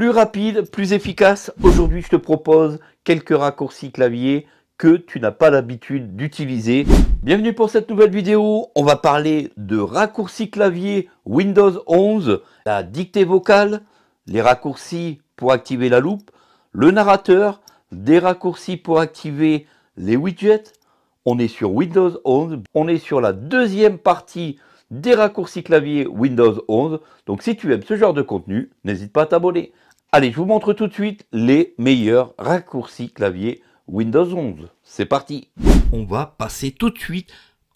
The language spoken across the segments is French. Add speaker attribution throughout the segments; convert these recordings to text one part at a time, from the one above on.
Speaker 1: plus rapide, plus efficace. Aujourd'hui, je te propose quelques raccourcis clavier que tu n'as pas l'habitude d'utiliser. Bienvenue pour cette nouvelle vidéo. On va parler de raccourcis clavier Windows 11, la dictée vocale, les raccourcis pour activer la loupe, le narrateur, des raccourcis pour activer les widgets. On est sur Windows 11. On est sur la deuxième partie des raccourcis clavier Windows 11. Donc si tu aimes ce genre de contenu, n'hésite pas à t'abonner. Allez, je vous montre tout de suite les meilleurs raccourcis clavier Windows 11. C'est parti On va passer tout de suite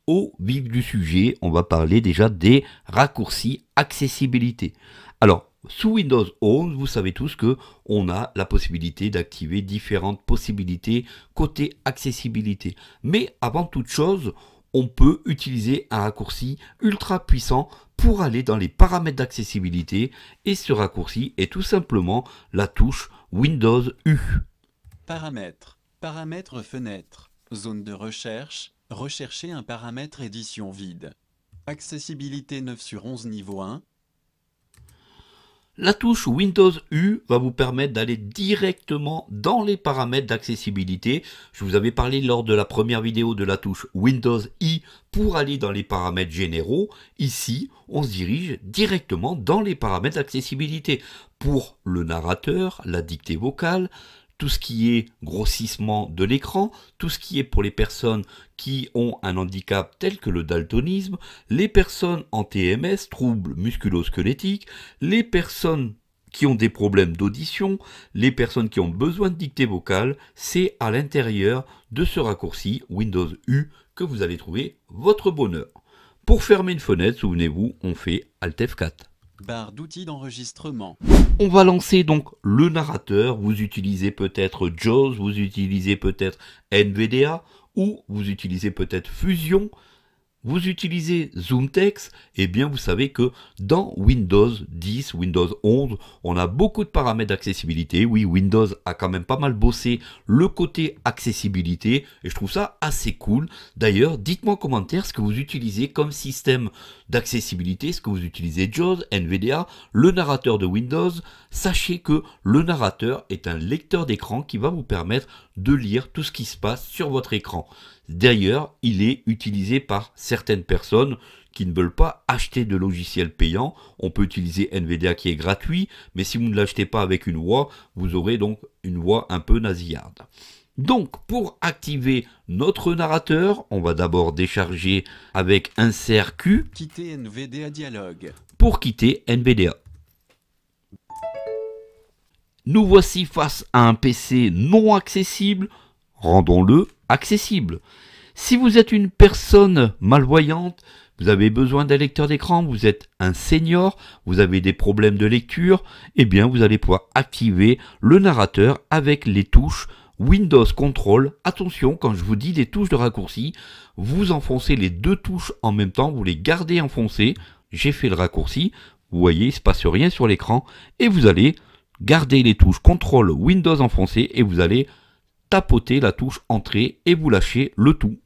Speaker 1: au vif du sujet. On va parler déjà des raccourcis accessibilité. Alors, sous Windows 11, vous savez tous que on a la possibilité d'activer différentes possibilités côté accessibilité. Mais avant toute chose, on peut utiliser un raccourci ultra puissant pour aller dans les paramètres d'accessibilité et ce raccourci est tout simplement la touche Windows U.
Speaker 2: Paramètres, paramètres fenêtre, zone de recherche, rechercher un paramètre édition vide. Accessibilité 9 sur 11 niveau 1,
Speaker 1: la touche Windows U va vous permettre d'aller directement dans les paramètres d'accessibilité. Je vous avais parlé lors de la première vidéo de la touche Windows I pour aller dans les paramètres généraux. Ici, on se dirige directement dans les paramètres d'accessibilité pour le narrateur, la dictée vocale, tout ce qui est grossissement de l'écran, tout ce qui est pour les personnes qui ont un handicap tel que le daltonisme, les personnes en TMS, troubles musculo les personnes qui ont des problèmes d'audition, les personnes qui ont besoin de dictée vocale, c'est à l'intérieur de ce raccourci Windows U que vous allez trouver votre bonheur. Pour fermer une fenêtre, souvenez-vous, on fait Alt F4.
Speaker 2: Barre d'outils d'enregistrement.
Speaker 1: On va lancer donc le narrateur. Vous utilisez peut-être JAWS, vous utilisez peut-être NVDA ou vous utilisez peut-être Fusion. Vous utilisez ZoomText, et eh bien vous savez que dans Windows 10, Windows 11, on a beaucoup de paramètres d'accessibilité. Oui, Windows a quand même pas mal bossé le côté accessibilité, et je trouve ça assez cool. D'ailleurs, dites-moi en commentaire ce que vous utilisez comme système d'accessibilité, ce que vous utilisez JAWS, NVDA, le narrateur de Windows. Sachez que le narrateur est un lecteur d'écran qui va vous permettre de lire tout ce qui se passe sur votre écran. D'ailleurs, il est utilisé par certaines personnes qui ne veulent pas acheter de logiciel payant. On peut utiliser NVDA qui est gratuit, mais si vous ne l'achetez pas avec une voix, vous aurez donc une voix un peu nasillarde. Donc, pour activer notre narrateur, on va d'abord décharger avec un Q. Quitter NVDA dialogue. Pour quitter NVDA. Nous voici face à un PC non accessible rendons-le accessible. Si vous êtes une personne malvoyante, vous avez besoin d'un lecteur d'écran, vous êtes un senior, vous avez des problèmes de lecture, eh bien vous allez pouvoir activer le narrateur avec les touches Windows Control. Attention, quand je vous dis des touches de raccourci, vous enfoncez les deux touches en même temps, vous les gardez enfoncées. J'ai fait le raccourci, vous voyez, il ne se passe rien sur l'écran, et vous allez garder les touches Control Windows enfoncées, et vous allez tapotez la touche Entrée et vous lâchez le tout.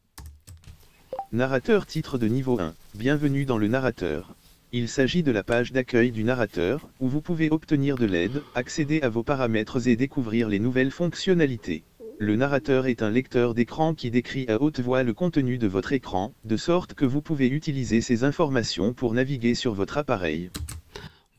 Speaker 2: Narrateur titre de niveau 1. Bienvenue dans le narrateur. Il s'agit de la page d'accueil du narrateur, où vous pouvez obtenir de l'aide, accéder à vos paramètres et découvrir les nouvelles fonctionnalités. Le narrateur est un lecteur d'écran qui décrit à haute voix le contenu de votre écran, de sorte que vous pouvez utiliser ces informations pour naviguer sur votre appareil.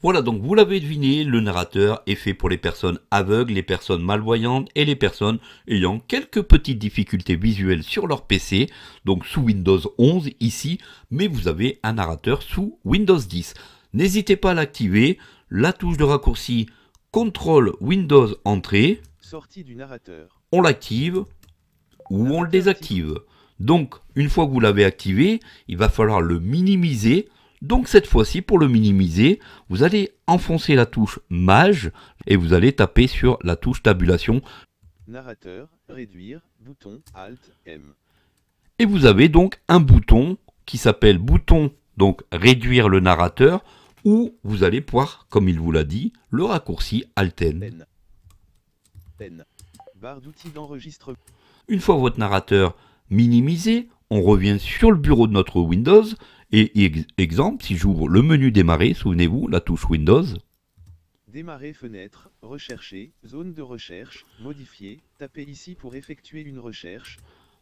Speaker 1: Voilà donc, vous l'avez deviné, le narrateur est fait pour les personnes aveugles, les personnes malvoyantes et les personnes ayant quelques petites difficultés visuelles sur leur PC, donc sous Windows 11 ici, mais vous avez un narrateur sous Windows 10. N'hésitez pas à l'activer, la touche de raccourci CTRL Windows Entrée,
Speaker 2: Sortie du narrateur.
Speaker 1: on l'active ou on le désactive. Donc, une fois que vous l'avez activé, il va falloir le minimiser donc cette fois-ci, pour le minimiser, vous allez enfoncer la touche MAJ et vous allez taper sur la touche Tabulation.
Speaker 2: Narrateur, réduire, bouton, Alt, M.
Speaker 1: Et vous avez donc un bouton qui s'appelle bouton, donc réduire le narrateur, ou vous allez pouvoir, comme il vous l'a dit, le raccourci Alt N. Une fois votre narrateur minimisé, on revient sur le bureau de notre Windows. Et exemple, si j'ouvre le menu démarrer, souvenez-vous, la touche Windows.
Speaker 2: Démarrer fenêtre, rechercher, zone de recherche, modifier, tapez ici pour effectuer une recherche.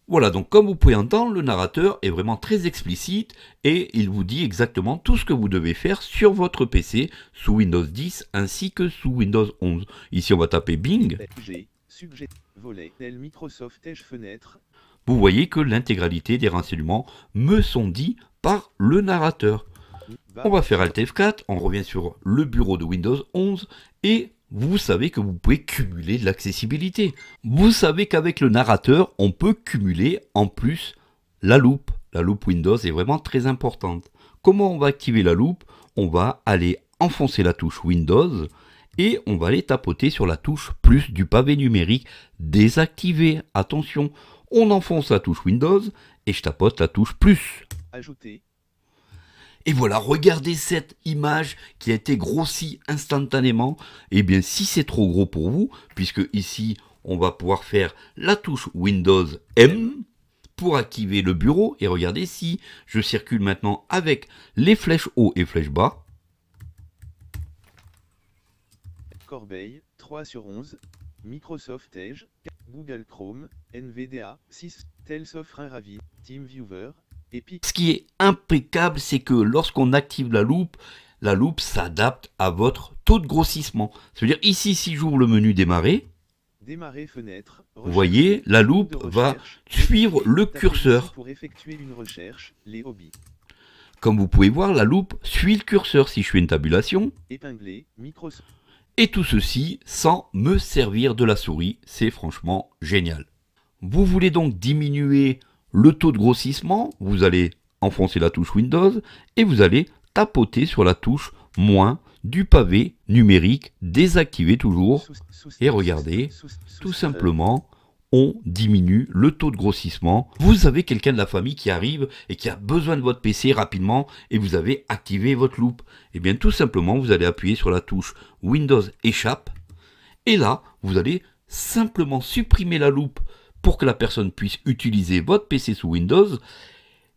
Speaker 1: Voilà, donc comme vous pouvez entendre, le narrateur est vraiment très explicite et il vous dit exactement tout ce que vous devez faire sur votre PC sous Windows 10 ainsi que sous Windows 11. Ici, on va taper Bing.
Speaker 2: Microsoft fenêtre,
Speaker 1: vous voyez que l'intégralité des renseignements me sont dit par le narrateur. On va faire Alt F4, on revient sur le bureau de Windows 11 et vous savez que vous pouvez cumuler de l'accessibilité. Vous savez qu'avec le narrateur, on peut cumuler en plus la loupe. La loupe Windows est vraiment très importante. Comment on va activer la loupe On va aller enfoncer la touche Windows et on va aller tapoter sur la touche plus du pavé numérique désactivé. Attention, on enfonce la touche Windows et je tapote la touche plus. Ajouter. Et voilà, regardez cette image qui a été grossie instantanément. Et eh bien, si c'est trop gros pour vous, puisque ici, on va pouvoir faire la touche Windows M pour activer le bureau. Et regardez, si je circule maintenant avec les flèches haut et flèches bas.
Speaker 2: Corbeille 3 sur 11, Microsoft Edge. Google Chrome, NVDA, 6, Ravi, TeamViewer,
Speaker 1: Epic. Ce qui est impeccable, c'est que lorsqu'on active la loupe, la loupe s'adapte à votre taux de grossissement. C'est-à-dire ici, si j'ouvre le menu démarrer,
Speaker 2: vous voyez, la loupe va suivre le curseur.
Speaker 1: Comme vous pouvez voir, la loupe suit le curseur. Si je fais une tabulation, épingler, et tout ceci sans me servir de la souris, c'est franchement génial. Vous voulez donc diminuer le taux de grossissement, vous allez enfoncer la touche Windows et vous allez tapoter sur la touche moins du pavé numérique, désactiver toujours. Et regardez, tout simplement, on diminue le taux de grossissement. Vous avez quelqu'un de la famille qui arrive et qui a besoin de votre PC rapidement et vous avez activé votre loupe. Et eh bien tout simplement, vous allez appuyer sur la touche Windows échappe et là, vous allez simplement supprimer la loupe pour que la personne puisse utiliser votre PC sous Windows,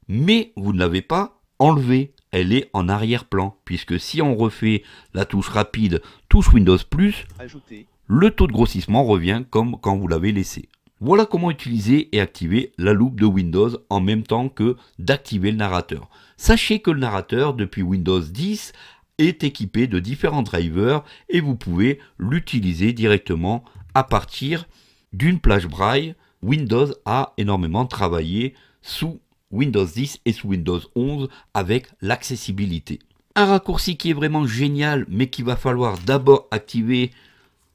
Speaker 1: mais vous ne l'avez pas enlevée. Elle est en arrière-plan, puisque si on refait la touche rapide, touche Windows ⁇ le taux de grossissement revient comme quand vous l'avez laissé. Voilà comment utiliser et activer la loupe de Windows en même temps que d'activer le narrateur. Sachez que le narrateur, depuis Windows 10, est équipé de différents drivers et vous pouvez l'utiliser directement à partir d'une plage braille. Windows a énormément travaillé sous Windows 10 et sous Windows 11 avec l'accessibilité. Un raccourci qui est vraiment génial mais qu'il va falloir d'abord activer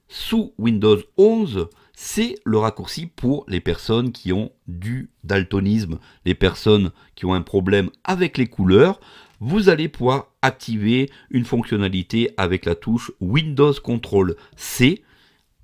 Speaker 1: sous Windows 11, c'est le raccourci pour les personnes qui ont du daltonisme, les personnes qui ont un problème avec les couleurs. Vous allez pouvoir activer une fonctionnalité avec la touche Windows Control C.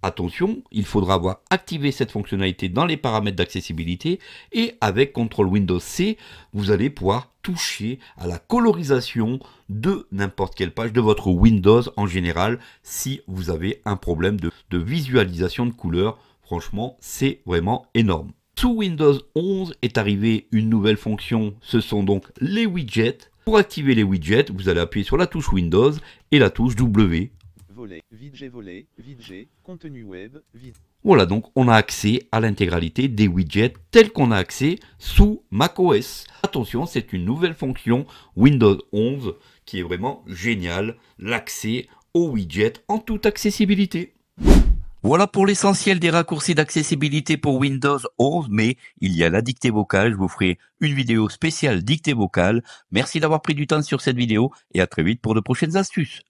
Speaker 1: Attention, il faudra avoir activé cette fonctionnalité dans les paramètres d'accessibilité et avec Ctrl Windows C, vous allez pouvoir toucher à la colorisation de n'importe quelle page de votre Windows en général si vous avez un problème de, visualisation de couleurs. Franchement, c'est vraiment énorme. Sous Windows 11 est arrivée une nouvelle fonction, ce sont donc les widgets. Pour activer les widgets, vous allez appuyer sur la touche Windows et la touche W.
Speaker 2: widget, contenu web,
Speaker 1: voilà, donc on a accès à l'intégralité des widgets tels qu'on a accès sous macOS. Attention, c'est une nouvelle fonction Windows 11 qui est vraiment géniale, l'accès aux widgets en toute accessibilité. Voilà pour l'essentiel des raccourcis d'accessibilité pour Windows 11, mais il y a la dictée vocale, je vous ferai une vidéo spéciale dictée vocale. Merci d'avoir pris du temps sur cette vidéo et à très vite pour de prochaines astuces.